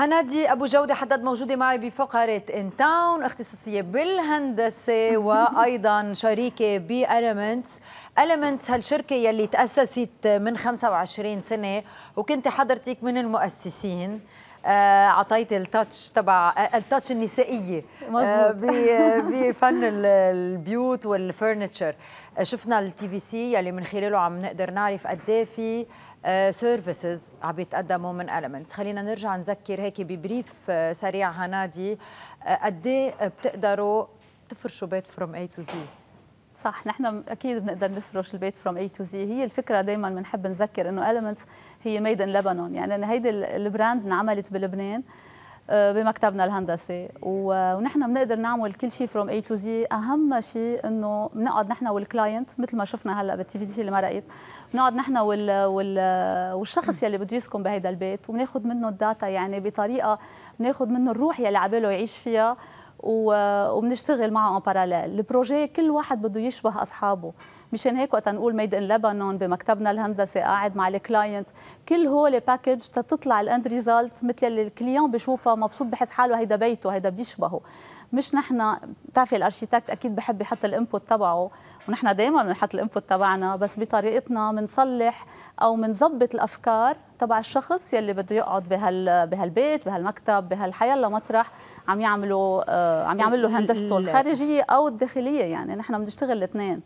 هنادي ابو جوده حدد موجوده معي بفقره ان تاون اختصاصيه بالهندسه وايضا شريكه بألمنتس ألمنتس هالشركه يلي تاسست من 25 سنه وكنت حضرتك من المؤسسين آه، اعطيتي التاتش تبع التاتش النسائيه بفن آه، آه، البيوت والفرنتشر شفنا التي في سي يلي من خلاله عم نقدر نعرف قد إيه في سيرفيسز آه، عم يتقدموا من المنتس خلينا نرجع نذكر هيك ببريف آه، سريع هنادي آه، قد إيه بتقدروا تفرشوا بيت فروم اي تو زي صح نحن اكيد بنقدر نفرش البيت فروم اي تو زي هي الفكره دائما بنحب نذكر انه المنتس هي ميد يعني ان لبنان يعني هيدي البراند انعملت بلبنان آه، بمكتبنا الهندسي ونحن بنقدر نعمل كل شيء فروم اي تو زي اهم شيء انه بنقعد نحن والكلاينت مثل ما شفنا هلا بالتي في اللي مرقت بنقعد نحن وال... وال... والشخص يلي بده يسكن بهيدا البيت وبناخذ منه الداتا يعني بطريقه بناخذ منه الروح يلي باله يعيش فيها وبنشتغل معه ان باراليل البروجي كل واحد بده يشبه اصحابه مشان هيك وقت نقول ميد ان لبنان بمكتبنا الهندسي قاعد مع الكلاينت كل هول الباكج تطلع الاند ريزالت مثل اللي الكليون بشوفها مبسوط بحس حاله هيدا بيته هيدا بيشبهه مش نحن بتعرفي الارشيتكت اكيد بحب يحط الانبوت تبعه ونحن دائما بنحط الانبوت تبعنا بس بطريقتنا بنصلح او بنظبط الافكار تبع الشخص يلي بده يقعد بهال بهالبيت بهالمكتب بهالحيلا مطرح عم يعملوا آه، عم يعملوا له هندسته الخارجيه او الداخليه يعني نحن بنشتغل الاثنين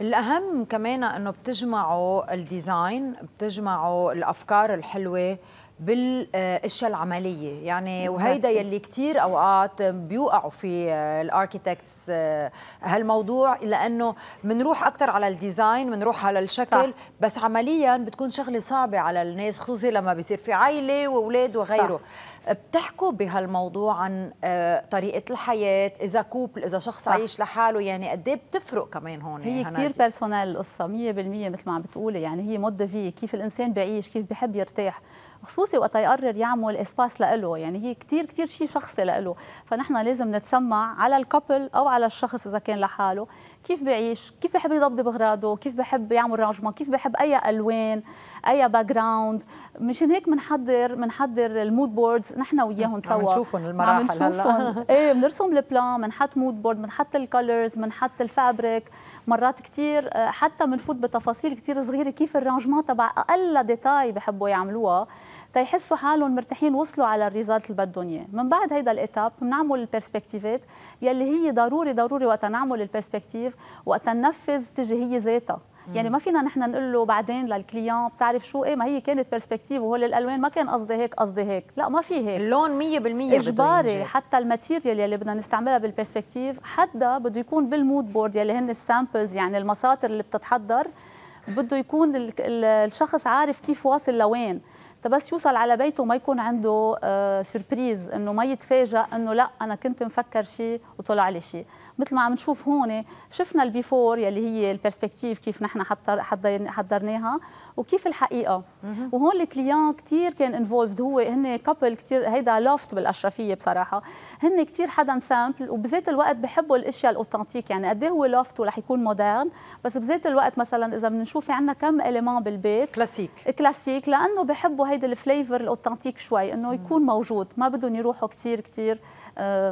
الأهم كمان أنه بتجمعوا الديزاين بتجمعوا الأفكار الحلوة بالاشياء العمليه يعني وهيدا يلي كثير اوقات بيوقعوا في آه، الاركيتكتس آه، هالموضوع لانه بنروح اكثر على الديزاين بنروح على الشكل صح. بس عمليا بتكون شغله صعبه على الناس خصوصي لما بيصير في عائله واولاد وغيره صح. بتحكوا بهالموضوع عن آه، طريقه الحياه اذا كوبل اذا شخص صح. عايش لحاله يعني قد إيه بتفرق كمان هون هي كثير بيرسونال القصه 100% مثل ما عم بتقولي يعني هي مود في كيف الانسان بيعيش كيف بحب يرتاح خصوصي وقت يقرر يعمل اسباس لإله يعني هي كثير كثير شيء شخصي لإله فنحن لازم نتسمع على الكابل او على الشخص اذا كان لحاله كيف بيعيش كيف بحب يضبضب اغراضه كيف بحب يعمل رانجمون كيف بحب اي الوان اي باك جراوند مشان هيك بنحضر بنحضر المود بوردز نحن وياهم سوا عم نشوفهم المراحل عم نشوفهم ايه بنرسم البلان بنحط مود بورد بنحط الكولرز بنحط الفابريك مرات كثير آه، حتى بنفوت بتفاصيل كثير صغيره كيف الرانجمون تبع اقل ديتاي بحبوا يعملوها تيحسوا حالهم مرتاحين وصلوا على الريزالت اللي بدهم اياه من بعد هيدا الايتاب بنعمل البرسبكتيفات يلي هي ضروري ضروري وقت نعمل البرسبكتيف وقت ننفذ تجي هي ذاتها يعني ما فينا نحن نقول له بعدين للكليون بتعرف شو ايه ما هي كانت بيرسبكتيف وهول الالوان ما كان قصدي هيك قصدي هيك لا ما في هيك اللون 100% اجباري حتى الماتيريال يلي بدنا نستعملها بالبيرسبكتيف حدا بده يكون بالمود بورد يلي هن السامبلز يعني المساطر اللي بتتحضر بده يكون الشخص عارف كيف واصل لوين بس يوصل على بيته ما يكون عنده سربريز آه، انه ما يتفاجئ انه لا انا كنت مفكر شيء وطلع لي شيء مثل ما عم نشوف هون شفنا البيفور يلي هي البرسبكتيف كيف نحن حضرناها وكيف الحقيقه وهون الكليان كثير كان انفولفد هو هن كابل كثير هيدا لوفت بالاشرفيه بصراحه هن كثير حدا سامبل وبذات الوقت بحبوا الاشياء الاوثنتيك يعني قد إيه هو لوفت ورح يكون مودرن بس بذات الوقت مثلا اذا بنشوف في عندنا كم اليمان بالبيت كلاسيك كلاسيك لانه بحبوا هيدا الفليفر الاوثنتيك شوي انه يكون موجود ما بدهم يروحوا كثير كثير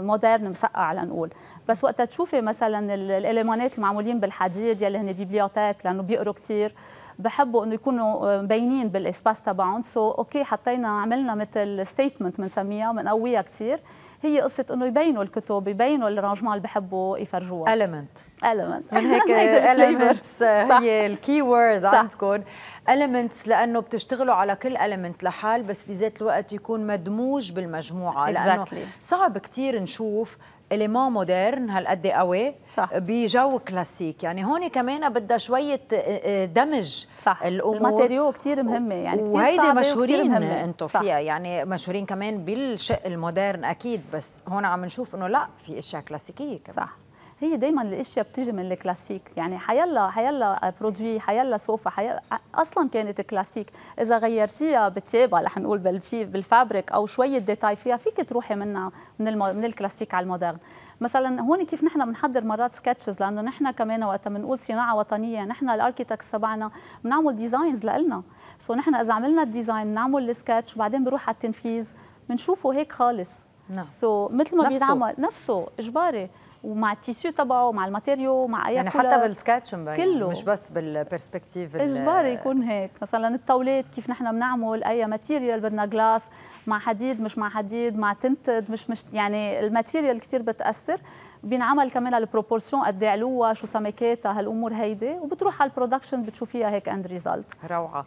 مودرن مسقع لنقول بس وقتها تشوفي مثلا الاليمانات المعمولين بالحديد يلي هن بيبليوتيك لانه بيقروا كثير بحبوا انه يكونوا آه، مبينين بالاسباس تبعهم سو so, اوكي okay, حطينا عملنا مثل ستيتمنت بنسميها بنقويها كثير هي قصه انه يبينوا الكتب يبينوا الرانجمان اللي بحبوا يفرجوها المنت المنت من هيك المنتس آه، هي الكي وورد عندكم المنتس لانه بتشتغلوا على كل المنت لحال بس بذات الوقت يكون مدموج بالمجموعه exactly. لانه صعب كثير نشوف اليمون مودرن هالقد قوي صح. بجو كلاسيك يعني هون كمان بدها شويه آه، آه، دمج صح. الامور الماتيريو كثير مهمه يعني كثير وهيدي مشهورين انتم فيها يعني مشهورين كمان بالشق المودرن اكيد بس هون عم نشوف انه لا في اشياء كلاسيكيه كمان صح هي دائما الاشياء بتيجي من الكلاسيك يعني حيلا حيلا برودوي حيلا سوفا حيلا اصلا كانت كلاسيك اذا غيرتيها بتيابها رح نقول بالفابريك او شويه ديتاي فيها فيك تروحي منها من من الكلاسيك على المودرن مثلا هون كيف نحن بنحضر مرات سكتشز لانه نحن كمان وقت بنقول صناعه وطنيه نحن الاركيتكتس تبعنا بنعمل ديزاينز لنا سو نحن اذا عملنا الديزاين بنعمل السكتش وبعدين بروح على التنفيذ بنشوفه هيك خالص نعم سو مثل ما بيتعمل نفسه اجباري ومع التيسيو تبعه مع الماتيريو مع اي يعني حتى بالسكتش مبين يعني كله مش بس بالبرسبكتيف اجباري يكون هيك مثلا الطاولات كيف نحن بنعمل اي ماتيريال بدنا جلاس مع حديد مش مع حديد مع تنتد مش مش يعني الماتيريال كثير بتاثر بينعمل كمان البروبورسيون قد إيه علوها شو سمكاتها هالامور هيدي وبتروح على البرودكشن بتشوفيها هيك اند ريزلت روعه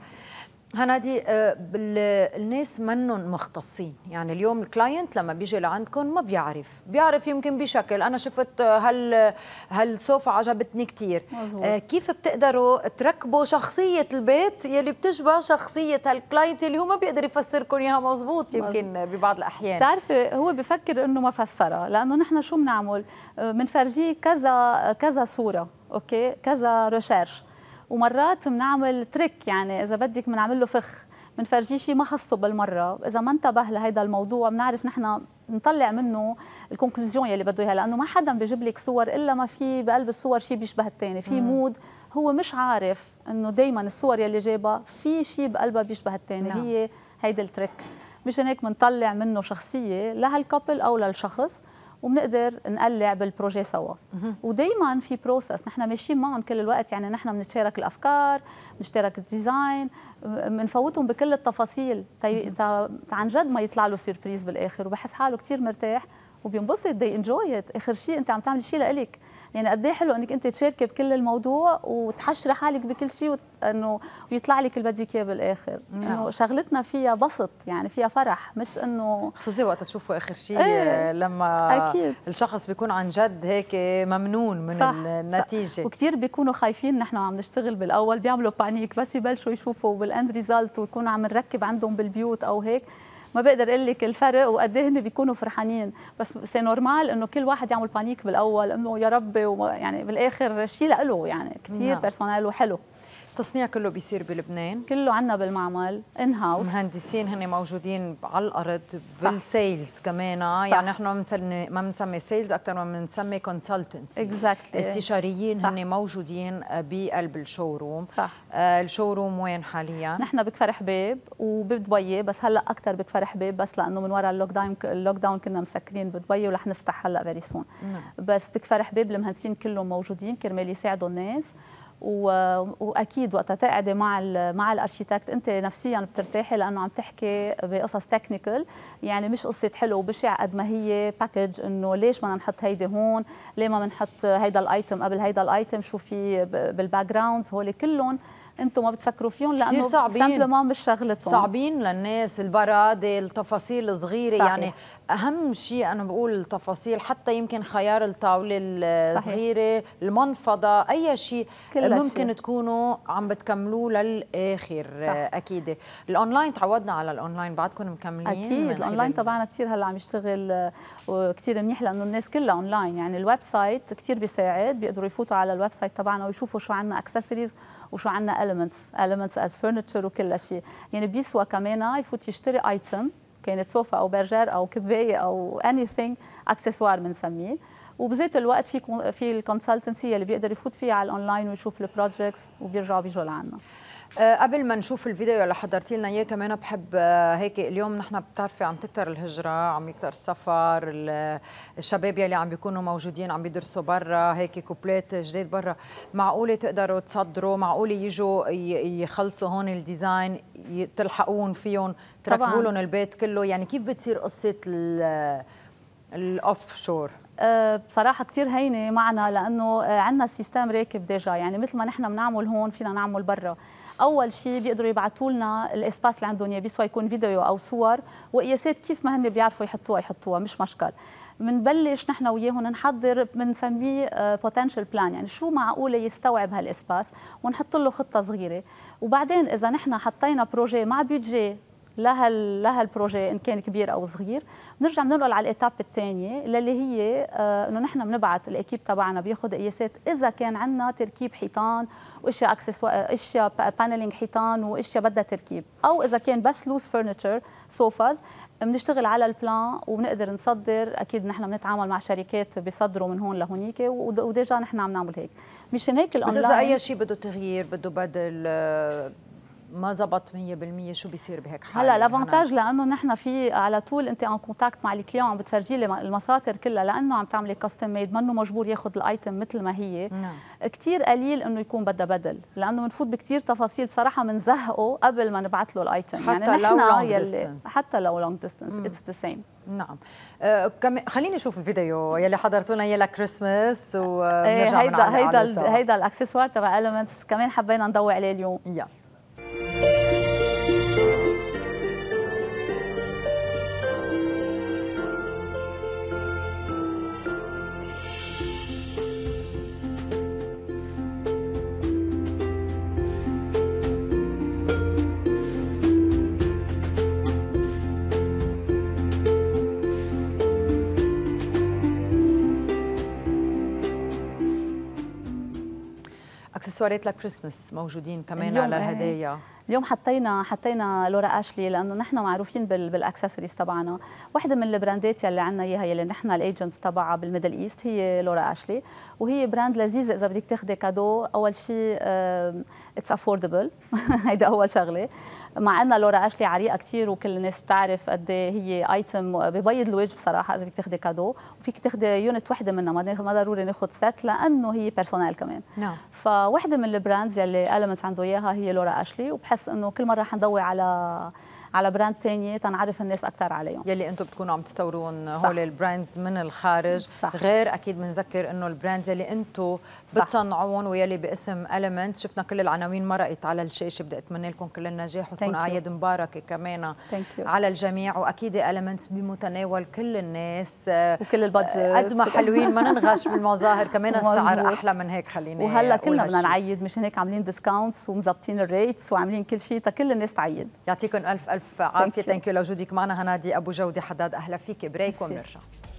هنادي آه، الناس منهم مختصين يعني اليوم الكلاينت لما بيجي لعندكم ما بيعرف بيعرف يمكن بشكل انا شفت هال هالسوفا عجبتني كثير آه، كيف بتقدروا تركبوا شخصيه البيت يلي بتشبه شخصيه هالكلاينت اللي هو ما بيقدر يفسركم اياها مزبوط يمكن مزبوط. ببعض الاحيان بتعرفي هو بفكر انه ما فسرها لانه نحن شو بنعمل بنفرجيه آه، كذا كذا صوره اوكي كذا ريشيرش ومرات بنعمل تريك يعني اذا بدك بنعمل له فخ بنفرجيه شيء ما خصه بالمره اذا ما انتبه لهيدا الموضوع بنعرف نحن نطلع منه الكونكلوزيون يلي بده اياها لانه ما حدا بيجيب لك صور الا ما في بقلب الصور شيء بيشبه الثاني في مود هو مش عارف انه دائما الصور يلي جايبها في شيء بقلبها بيشبه الثاني نعم. هي هيدي التريك مشان هيك بنطلع منه شخصيه لهالكابل او للشخص وبنقدر نقلع بالبروجي سوا ودائما في بروسس نحن ماشيين معهم كل الوقت يعني نحن بنتشارك الافكار بنشترك الديزاين بنفوتهم بكل التفاصيل تا عن جد ما يطلع له سيربريز بالاخر وبحس حاله كثير مرتاح وبينبسط دي انجوي اخر شيء انت عم تعمل شيء لإلك يعني قد إيه حلو انك انت تشاركي بكل الموضوع وتحشري حالك بكل شيء وت... انه ويطلع لك اللي بدك اياه بالاخر نعم. انه شغلتنا فيها بسط يعني فيها فرح مش انه خصوصي وقت تشوفوا اخر شيء ايه. لما أكيد. الشخص بيكون عن جد هيك ممنون من صح. النتيجه صح. وكثير بيكونوا خايفين نحن عم نشتغل بالاول بيعملوا بانيك بس يبلشوا يشوفوا بالاند ريزلت ويكونوا عم نركب عندهم بالبيوت او هيك ما بقدر اقول لك الفرق وقد ايه بيكونوا فرحانين بس سي نورمال انه كل واحد يعمل بانيك بالاول انه يا ربي يعني بالاخر شيء له يعني كثير بيرسونال نعم. وحلو التصنيع كله بيصير بلبنان كله عندنا بالمعمل ان هاوس مهندسين هن موجودين على الارض بالسيلز كمان آه، يعني نحن ما بنسمي سيلز اكثر ما بنسمي كونسلتنسي اكزاكتلي استشاريين هن موجودين آه، بقلب الشوروم صح آه الشوروم وين حاليا نحن بكفر حبيب وبدبي بس هلا اكثر بكفر حبيب بس لانه من وراء اللوك داون اللوك داون كنا مسكرين بدبي ورح نفتح هلا فيري سون نعم. بس بكفر حبيب المهندسين كلهم موجودين كرمال يساعدوا الناس واكيد وقت تقعدي مع مع الارشيتكت انت نفسيا بترتاحي لانه عم تحكي بقصص تكنيكال يعني مش قصه حلو وبشع قد ما هي باكج انه ليش ما نحط هيدي هون ليه ما بنحط هيدا الايتم قبل هيدا الايتم شو في بالباك جراوندز هول كلهم انتم ما بتفكروا فيهم لانه صعبين ما مش شغلتهم صعبين للناس البرادة التفاصيل الصغيره صحيح. يعني اهم شيء انا بقول التفاصيل حتى يمكن خيار الطاوله الصغيره المنفضه اي شيء ممكن تكونوا عم بتكملوه للاخر صح. اكيد الاونلاين تعودنا على الاونلاين بعدكم مكملين اكيد الاونلاين تبعنا كثير هلا عم يشتغل وكثير منيح لانه الناس كلها اونلاين يعني الويب سايت كثير بيساعد بيقدروا يفوتوا على الويب سايت تبعنا ويشوفوا شو عندنا اكسسوارز وشو عندنا اليمنتس اليمنتس از فرنتشر وكل شيء يعني بيسوى كمان يفوت يشتري ايتم كانت صوفا او برجر او كبايه او اني ثينج اكسسوار بنسميه وبذات الوقت في في الكونسلتنسي اللي بيقدر يفوت فيها على الاونلاين ويشوف البروجكتس وبيرجعوا بيجوا لعنا آه، قبل ما نشوف الفيديو اللي حضرتي لنا اياه كمان بحب آه، هيك اليوم نحن بتعرفي عم تكتر الهجره عم يكتر السفر الشباب يلي عم بيكونوا موجودين عم بيدرسوا برا هيك كوبلات جداد برا معقوله تقدروا تصدروا معقوله يجوا يخلصوا هون الديزاين تلحقون فيهم تركبوا لهم البيت كله يعني كيف بتصير قصه الاوف شور أه، بصراحه كثير هينه معنا لانه أه، عندنا سيستم راكب ديجا يعني مثل ما نحن بنعمل هون فينا نعمل برا اول شيء بيقدروا يبعثوا لنا الاسباس اللي عندهم اياه سواء يكون فيديو او صور وقياسات كيف ما هن بيعرفوا يحطوها يحطوها مش مشكل بنبلش نحن وياهم نحضر بنسميه بوتنشال بلان يعني شو معقوله يستوعب هالاسباس ونحط له خطه صغيره وبعدين اذا نحن حطينا بروجي مع بيدجي لها لها البروجي ان كان كبير او صغير بنرجع بننقل على الايتاب الثانيه اللي هي آه، انه نحن بنبعث الاكيب تبعنا بياخذ قياسات اذا كان عندنا تركيب حيطان واشياء اكسسوار آه، اشياء بانلينج حيطان واشياء بدها تركيب او اذا كان بس لوز فرنتشر سوفاز بنشتغل على البلان وبنقدر نصدر اكيد نحن بنتعامل مع شركات بيصدروا من هون لهونيك وديجا نحن عم نعمل هيك مشان هيك الاونلاين بس اذا اي شيء بده تغيير بده بدل آه، ما زبط 100% شو بيصير بهيك حاله هلا يعني لافونتاج لانه نحن في على طول انت ان كونتاكت مع الكليون عم بتفرجي لي المساطر كلها لانه عم تعملي كاستم ميد منه مجبور ياخذ الايتم مثل ما هي نعم. كثير قليل انه يكون بدها بدل لانه بنفوت بكثير تفاصيل بصراحه بنزهقه قبل ما نبعث له الايتم يعني حتى يعني لو لونج ديستنس حتى لو لونج ديستنس اتس ذا سيم نعم أه، كم... خليني اشوف الفيديو يلي حضرتوا لنا اياه لكريسماس ونرجع هيدا هيدا هيدا الاكسسوار تبع المنتس كمان حبينا نضوي عليه اليوم يلا اكسسوارات لكريسماس موجودين كمان على الهدايا اليوم حطينا حطينا لورا اشلي لانه نحن معروفين بالاكسسوارز تبعنا وحده من البراندات يلي عندنا اياها يلي نحن الايجنتس تبعها بالميدل ايست هي لورا اشلي وهي براند لذيذه اذا بدك تاخذي كادو اول شيء اتس افوردبل هيدا اول شغله مع ان لورا اشلي عريقه كثير وكل الناس بتعرف قد إيه هي ايتم ببيض الوجه بصراحه اذا بدك تاخذي كادو وفيك تاخذي يونت وحده منها ما ضروري ناخذ ست لانه هي بيرسونال كمان نعم no. فوحده من البراندز يلي المنتس عنده اياها هي لورا اشلي وبحس بس انه كل مره حنضوي على على براند ثانيه تنعرف الناس اكثر عليهم يلي انتم بتكونوا عم تستورون هول البراندز من الخارج صح. غير اكيد بنذكر انه البراندز يلي انتم بتصنعون ويلي باسم المنت شفنا كل العناوين مرقت على الشاشه بدي اتمنى لكم كل النجاح وتكون اعياد مباركه كمان على الجميع واكيد المنت بمتناول كل الناس آه، وكل البادجت آه، قد ما حلوين ما ننغش بالمظاهر كمان السعر احلى من هيك خليني وهلا كلنا بدنا نعيد مشان هيك عاملين ديسكاونتس ومظبطين الريتس وعاملين كل شيء تكل الناس تعيد يعطيكم الف الف ألف عافية ثانك يو لوجودك معنا هنادي أبو جودي حداد أهلا فيك بريك ونرجع